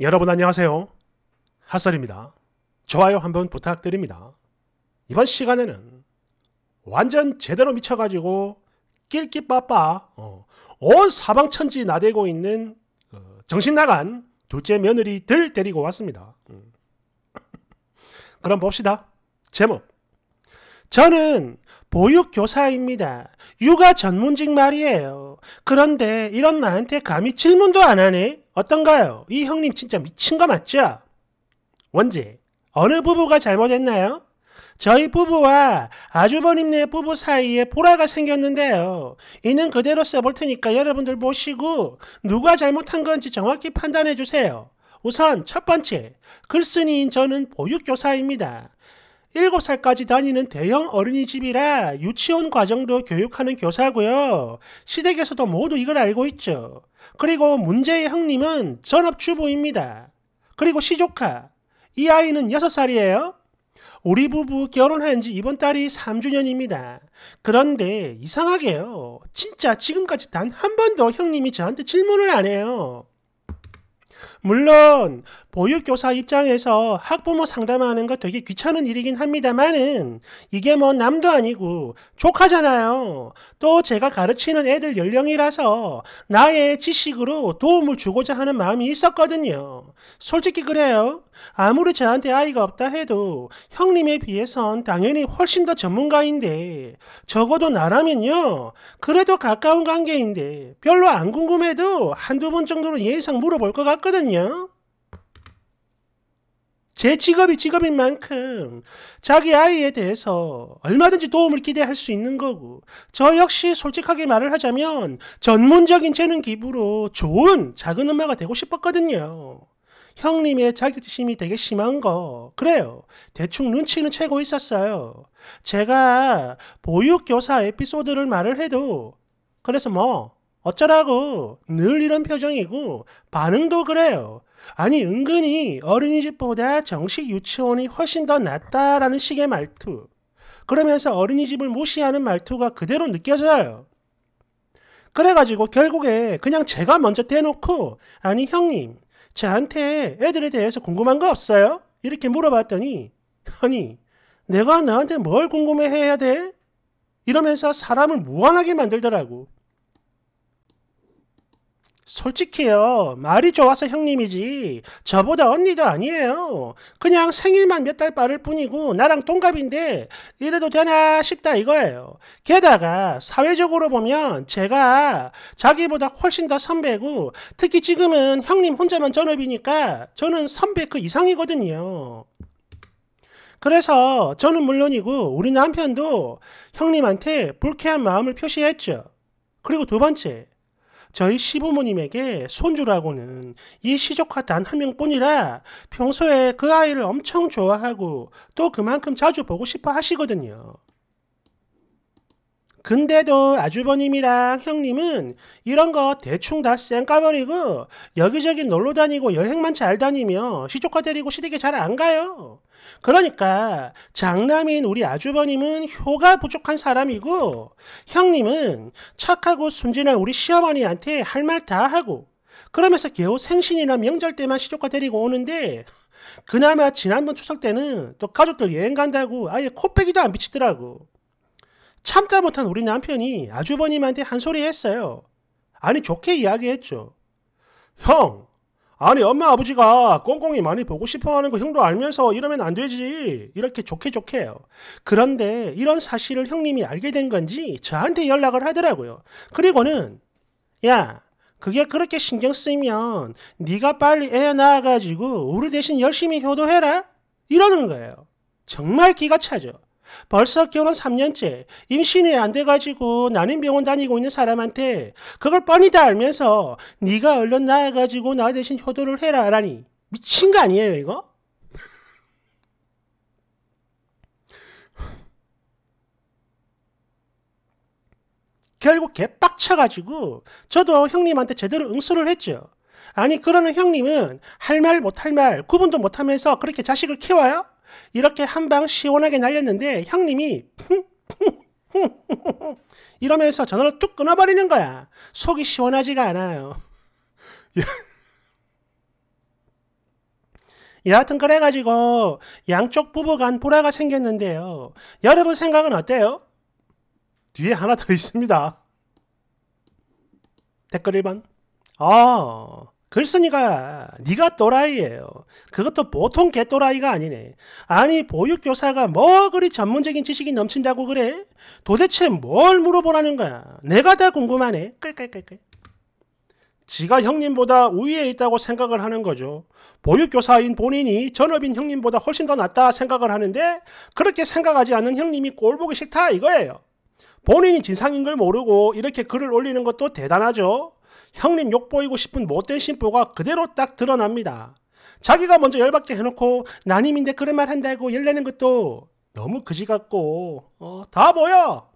여러분 안녕하세요. 핫설입니다. 좋아요 한번 부탁드립니다. 이번 시간에는 완전 제대로 미쳐가지고 낄끼빠빠 어, 온 사방천지 나대고 있는 어, 정신나간 둘째 며느리들 데리고 왔습니다. 음. 그럼 봅시다. 제목 저는 보육교사입니다. 육아 전문직 말이에요. 그런데 이런 나한테 감히 질문도 안 하네? 어떤가요? 이 형님 진짜 미친 거 맞죠? 원제, 어느 부부가 잘못했나요? 저희 부부와 아주버님네 부부 사이에 보라가 생겼는데요. 이는 그대로 써볼 테니까 여러분들 보시고 누가 잘못한 건지 정확히 판단해 주세요. 우선 첫 번째, 글쓴이인 저는 보육교사입니다. 7살까지 다니는 대형 어린이집이라 유치원 과정도 교육하는 교사고요. 시댁에서도 모두 이걸 알고 있죠. 그리고 문제의 형님은 전업주부입니다. 그리고 시조카. 이 아이는 6살이에요. 우리 부부 결혼한 지 이번 달이 3주년입니다. 그런데 이상하게요. 진짜 지금까지 단 한 번도 형님이 저한테 질문을 안 해요. 물론 보육교사 입장에서 학부모 상담하는 거 되게 귀찮은 일이긴 합니다만은 이게 뭐 남도 아니고 조카잖아요. 또 제가 가르치는 애들 연령이라서 나의 지식으로 도움을 주고자 하는 마음이 있었거든요. 솔직히 그래요. 아무리 저한테 아이가 없다 해도 형님에 비해선 당연히 훨씬 더 전문가인데 적어도 나라면요. 그래도 가까운 관계인데 별로 안 궁금해도 한두 번 정도는 예상 물어볼 것 같거든요. 하거든요. 제 직업이 직업인 만큼 자기 아이에 대해서 얼마든지 도움을 기대할 수 있는 거고 저 역시 솔직하게 말을 하자면 전문적인 재능 기부로 좋은 작은 엄마가 되고 싶었거든요. 형님의 자격심이 되게 심한 거 그래요. 대충 눈치는 채고 있었어요. 제가 보육교사 에피소드를 말을 해도 그래서 뭐 어쩌라고 늘 이런 표정이고 반응도 그래요. 아니 은근히 어린이집보다 정식 유치원이 훨씬 더 낫다라는 식의 말투. 그러면서 어린이집을 무시하는 말투가 그대로 느껴져요. 그래가지고 결국에 그냥 제가 먼저 대놓고 아니 형님 저한테 애들에 대해서 궁금한 거 없어요? 이렇게 물어봤더니 아니 내가 너한테뭘 궁금해해야 돼? 이러면서 사람을 무한하게 만들더라고. 솔직히요, 말이 좋아서 형님이지, 저보다 언니도 아니에요. 그냥 생일만 몇 달 빠를 뿐이고, 나랑 동갑인데, 이래도 되나 싶다 이거예요. 게다가, 사회적으로 보면, 제가 자기보다 훨씬 더 선배고, 특히 지금은 형님 혼자만 전업이니까, 저는 선배 그 이상이거든요. 그래서 저는 물론이고 우리 남편도 형님한테 불쾌한 마음을 표시했죠. 그리고 두 번째, 저희 시부모님에게 손주라고는 이 시조카 단한 명뿐이라 평소에 그 아이를 엄청 좋아하고 또 그만큼 자주 보고 싶어 하시거든요. 근데도 아주버님이랑 형님은 이런 거 대충 다 쌩 까버리고 여기저기 놀러 다니고 여행만 잘 다니며 시조카 데리고 시댁에 잘 안 가요. 그러니까 장남인 우리 아주버님은 효가 부족한 사람이고 형님은 착하고 순진한 우리 시어머니한테 할 말 다 하고 그러면서 겨우 생신이나 명절 때만 시조카 데리고 오는데 그나마 지난번 추석 때는 또 가족들 여행 간다고 아예 코빼기도 안 비치더라고. 참다 못한 우리 남편이 아주버님한테 한 소리 했어요. 아니 좋게 이야기했죠. 형, 아니 엄마 아버지가 꽁꽁이 많이 보고 싶어하는 거 형도 알면서 이러면 안 되지. 이렇게 좋게 좋게요. 그런데 이런 사실을 형님이 알게 된 건지 저한테 연락을 하더라고요. 그리고는 야 그게 그렇게 신경 쓰면 이 네가 빨리 애 낳아가지고 우리 대신 열심히 효도해라 이러는 거예요. 정말 기가 차죠. 벌써 결혼 3년째 임신이 안 돼가지고 나는 병원 다니고 있는 사람한테 그걸 뻔히 다 알면서 네가 얼른 나와가지고 나 대신 효도를 해라 라니 미친 거 아니에요 이거? 결국 개빡쳐가지고 저도 형님한테 제대로 응수를 했죠. 아니 그러는 형님은 할 말 못 할 말 구분도 못하면서 그렇게 자식을 키워요? 이렇게 한 방 시원하게 날렸는데 형님이 이러면서 전화를 뚝 끊어버리는 거야. 속이 시원하지가 않아요. 여하튼 그래가지고 양쪽 부부간 불화가 생겼는데요. 여러분 생각은 어때요? 뒤에 하나 더 있습니다. 댓글 1번. 어... 글쓴이가 네가 또라이예요. 그것도 보통 개또라이가 아니네. 아니 보육교사가 뭐 그리 전문적인 지식이 넘친다고 그래? 도대체 뭘 물어보라는 거야? 내가 다 궁금하네. 끌끌끌끌. 지가 형님보다 우위에 있다고 생각을 하는 거죠. 보육교사인 본인이 전업인 형님보다 훨씬 더 낫다 생각을 하는데 그렇게 생각하지 않는 형님이 꼴 보기 싫다 이거예요. 본인이 진상인 걸 모르고 이렇게 글을 올리는 것도 대단하죠. 형님 욕 보이고 싶은 못된 심보가 그대로 딱 드러납니다. 자기가 먼저 열받게 해놓고 나님인데 그런 말 한다고 열내는 것도 너무 그지 같고 어, 다 보여.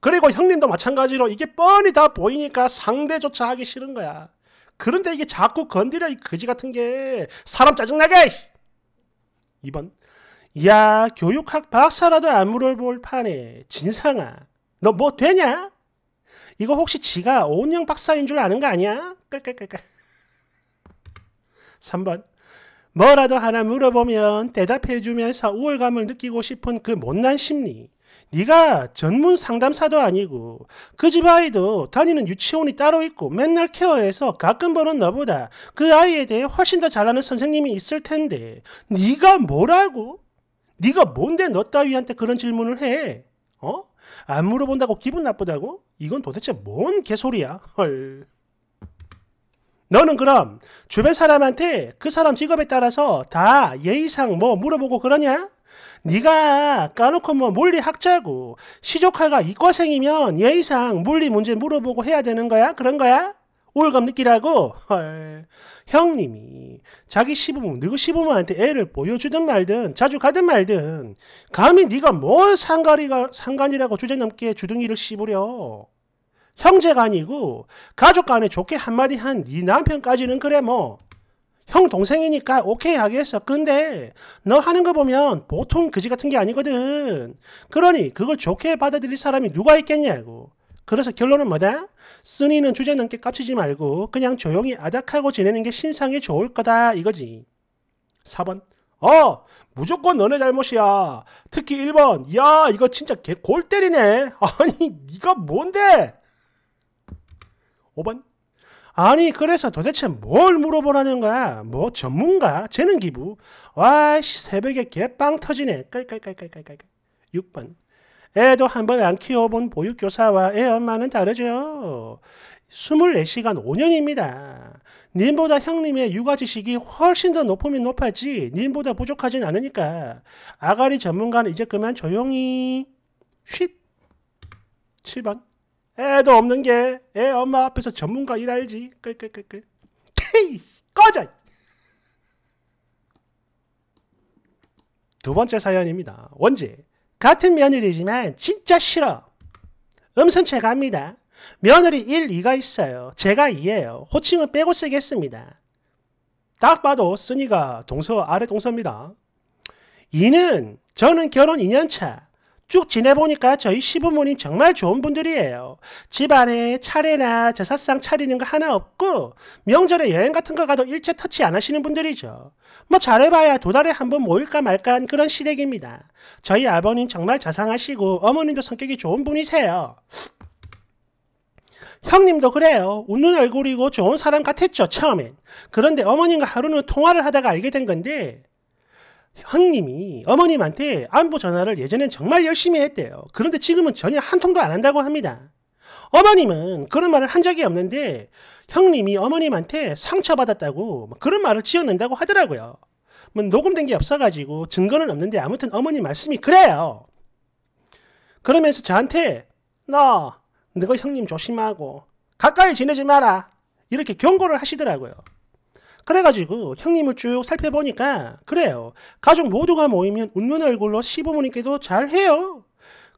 그리고 형님도 마찬가지로 이게 뻔히 다 보이니까 상대조차 하기 싫은 거야. 그런데 이게 자꾸 건드려 이 그지 같은 게 사람 짜증나게. 2번 야 교육학 박사라도 안 물어볼 판에 진상아 너 뭐 되냐? 이거 혹시 지가 오은영 박사인 줄 아는 거 아니야? 깔깔깔깔. 3번. 뭐라도 하나 물어보면 대답해주면서 우월감을 느끼고 싶은 그 못난 심리. 네가 전문 상담사도 아니고 그 집 아이도 다니는 유치원이 따로 있고 맨날 케어해서 가끔 보는 너보다 그 아이에 대해 훨씬 더 잘하는 선생님이 있을 텐데 네가 뭐라고? 네가 뭔데 너 따위한테 그런 질문을 해? 어? 안 물어본다고 기분 나쁘다고? 이건 도대체 뭔 개소리야? 헐. 너는 그럼 주변 사람한테 그 사람 직업에 따라서 다 예의상 뭐 물어보고 그러냐? 네가 까놓고 뭐 물리 학자고 시조카가 이과생이면 예의상 물리 문제 물어보고 해야 되는 거야? 그런 거야? 우울감 느끼라고? 헐. 형님이 자기 시부모, 누구 시부모한테 애를 보여주든 말든 자주 가든 말든 감히 네가 뭔 상관이가, 상관이라고 주제넘게 주둥이를 씹으려. 형제가 아니고 가족 간에 좋게 한마디 한 네 남편까지는 그래 뭐. 형 동생이니까 오케이 하겠어. 근데 너 하는 거 보면 보통 그지 같은 게 아니거든. 그러니 그걸 좋게 받아들일 사람이 누가 있겠냐고. 그래서 결론은 뭐다? 쓰니는 주제 넘게 깝치지 말고 그냥 조용히 아닥하고 지내는 게 신상에 좋을 거다 이거지. 4번 어! 무조건 너네 잘못이야. 특히 1번 야 이거 진짜 개 골 때리네. 아니 네가 뭔데? 5번 아니 그래서 도대체 뭘 물어보라는 거야? 뭐 전문가? 재능 기부? 와 새벽에 개빵 터지네. 깔깔깔깔깔깔 6번 애도 한번 안 키워본 보육교사와 애 엄마는 다르죠. 24시간 5년입니다. 님보다 형님의 육아 지식이 훨씬 더 높으면 높았지 님보다 부족하진 않으니까 아가리 전문가는 이제 그만 조용히 쉿 7번 애도 없는 게 애 엄마 앞에서 전문가 일할지 끌끌끌끌 테이 꺼져 두 번째 사연입니다. 원제 같은 며느리지만 진짜 싫어. 음선체 갑니다. 며느리 1, 2가 있어요. 제가 2예요. 호칭은 빼고 쓰겠습니다. 딱 봐도 쓰니가 동서 아래 동서입니다. 2는 저는 결혼 2년차 쭉 지내보니까 저희 시부모님 정말 좋은 분들이에요. 집안에 차례나 제사상 차리는 거 하나 없고 명절에 여행 같은 거 가도 일체 터치 안 하시는 분들이죠. 뭐 잘해봐야 두 달에 한 번 모일까 말까한 그런 시댁입니다. 저희 아버님 정말 자상하시고 어머님도 성격이 좋은 분이세요. 형님도 그래요. 웃는 얼굴이고 좋은 사람 같았죠, 처음엔. 그런데 어머님과 하루는 통화를 하다가 알게 된 건데, 형님이 어머님한테 안부 전화를 예전엔 정말 열심히 했대요. 그런데 지금은 전혀 한 통도 안 한다고 합니다. 어머님은 그런 말을 한 적이 없는데 형님이 어머님한테 상처받았다고 그런 말을 지어낸다고 하더라고요. 뭐 녹음된 게 없어가지고 증거는 없는데 아무튼 어머님 말씀이 그래요. 그러면서 저한테 너, 너가 형님 조심하고 가까이 지내지 마라 이렇게 경고를 하시더라고요. 그래가지고 형님을 쭉 살펴보니까 그래요. 가족 모두가 모이면 웃는 얼굴로 시부모님께도 잘해요.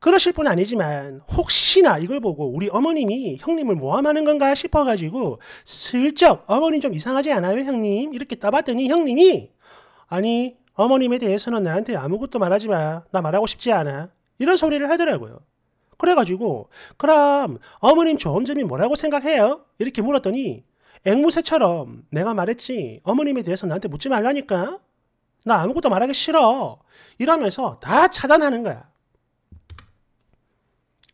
그러실 분 아니지만 혹시나 이걸 보고 우리 어머님이 형님을 모함하는 건가 싶어가지고 슬쩍 어머님 좀 이상하지 않아요 형님? 이렇게 따봤더니 형님이 아니 어머님에 대해서는 나한테 아무것도 말하지 마. 나 말하고 싶지 않아. 이런 소리를 하더라고요. 그래가지고 그럼 어머님 좋은 점이 뭐라고 생각해요? 이렇게 물었더니 앵무새처럼 내가 말했지 어머님에 대해서 나한테 묻지 말라니까 나 아무것도 말하기 싫어 이러면서 다 차단하는 거야.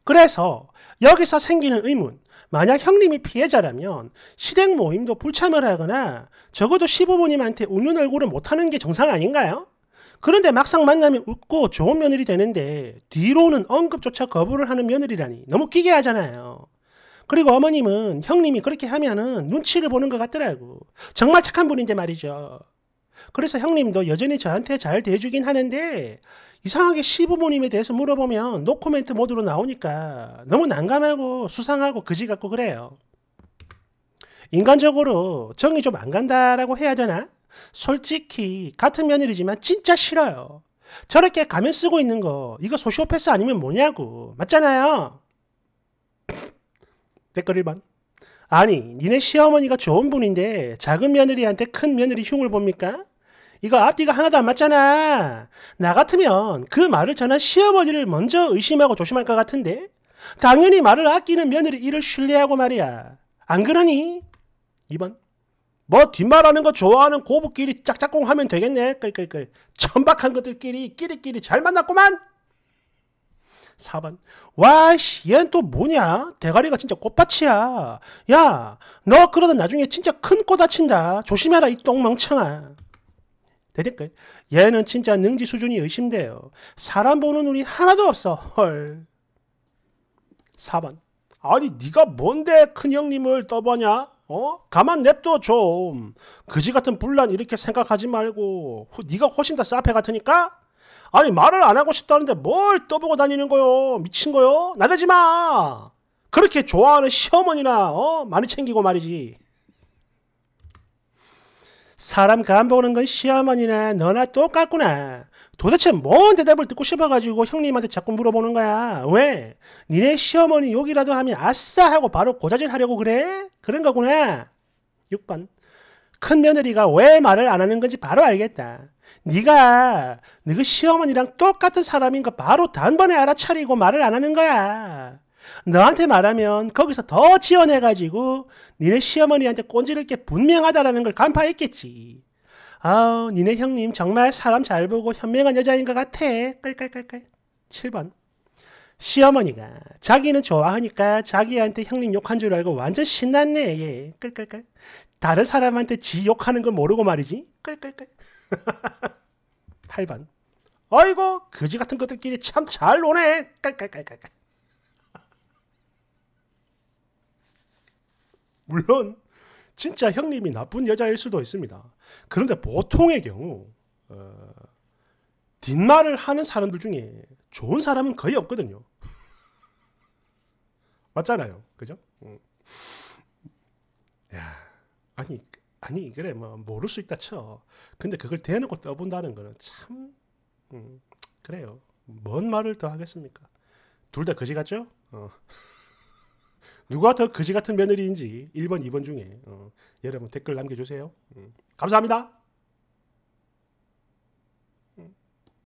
그래서 여기서 생기는 의문 만약 형님이 피해자라면 실행 모임도 불참을 하거나 적어도 시부모님한테 웃는 얼굴을 못하는 게 정상 아닌가요? 그런데 막상 만나면 웃고 좋은 며느리 되는데 뒤로는 언급조차 거부를 하는 며느리라니 너무 기괴하잖아요. 그리고 어머님은 형님이 그렇게 하면은 눈치를 보는 것 같더라고. 정말 착한 분인데 말이죠. 그래서 형님도 여전히 저한테 잘 대해주긴 하는데 이상하게 시부모님에 대해서 물어보면 노코멘트 모드로 나오니까 너무 난감하고 수상하고 그지 같고 그래요. 인간적으로 정이 좀 안 간다라고 해야 되나? 솔직히 같은 며느리지만 진짜 싫어요. 저렇게 가면 쓰고 있는 거 이거 소시오패스 아니면 뭐냐고 맞잖아요. 댓글 1번. 아니, 니네 시어머니가 좋은 분인데 작은 며느리한테 큰 며느리 흉을 봅니까? 이거 앞뒤가 하나도 안 맞잖아. 나 같으면 그 말을 전한 시어머니를 먼저 의심하고 조심할 것 같은데. 당연히 말을 아끼는 며느리 이를 신뢰하고 말이야. 안 그러니? 2번. 뭐 뒷말하는 거 좋아하는 고부끼리 짝짝꿍 하면 되겠네. 끌끌끌. 천박한 것들끼리 끼리끼리 잘 만났구만. 4번 와씨 얘또 뭐냐 대가리가 진짜 꽃밭이야 야 너 그러다 나중에 진짜 큰꼬 다친다 조심해라 이 똥멍청아 대댓글 얘는 진짜 능지 수준이 의심돼요 사람 보는 눈이 하나도 없어 헐 4번 아니 네가 뭔데 큰형님을 떠보냐 어? 가만 냅둬 좀. 그지 같은 불난 이렇게 생각하지 말고 후, 네가 훨씬 더 쌉해 같으니까 아니 말을 안 하고 싶다는데 뭘 떠보고 다니는 거요 미친 거요 나대지 마 그렇게 좋아하는 시어머니나 어? 많이 챙기고 말이지 사람 간보는 건 시어머니나 너나 똑같구나 도대체 뭔 대답을 듣고 싶어가지고 형님한테 자꾸 물어보는 거야 왜? 니네 시어머니 욕이라도 하면 아싸 하고 바로 고자질 하려고 그래? 그런 거구나 6번 큰 며느리가 왜 말을 안 하는 건지 바로 알겠다. 네가 너희 시어머니랑 똑같은 사람인 거 바로 단번에 알아차리고 말을 안 하는 거야. 너한테 말하면 거기서 더 지원해가지고 니네 시어머니한테 꼰질을게 분명하다라는 걸 간파했겠지. 아우 니네 형님 정말 사람 잘 보고 현명한 여자인 것 같아. 깔깔깔깔. 7번. 시어머니가 자기는 좋아하니까 자기한테 형님 욕한 줄 알고 완전 신났네. 예. 끌끌끌. 다른 사람한테 지 욕하는 건 모르고 말이지. 끌끌끌. 8번. 어이고 그지 같은 것들끼리 참 잘 노네. 깔깔깔깔 물론 진짜 형님이 나쁜 여자일 수도 있습니다. 그런데 보통의 경우 어, 뒷말을 하는 사람들 중에 좋은 사람은 거의 없거든요. 맞잖아요. 그죠? 음. 야, 아니 아니 그래 뭐 모를 수 있다 쳐. 근데 그걸 대놓고 떠본다는 거는 참 음, 그래요. 뭔 말을 더 하겠습니까? 둘 다 거지 같죠? 어. 누가 더 거지 같은 며느리인지 1번, 2번 중에 어. 여러분 댓글 남겨주세요. 음. 감사합니다.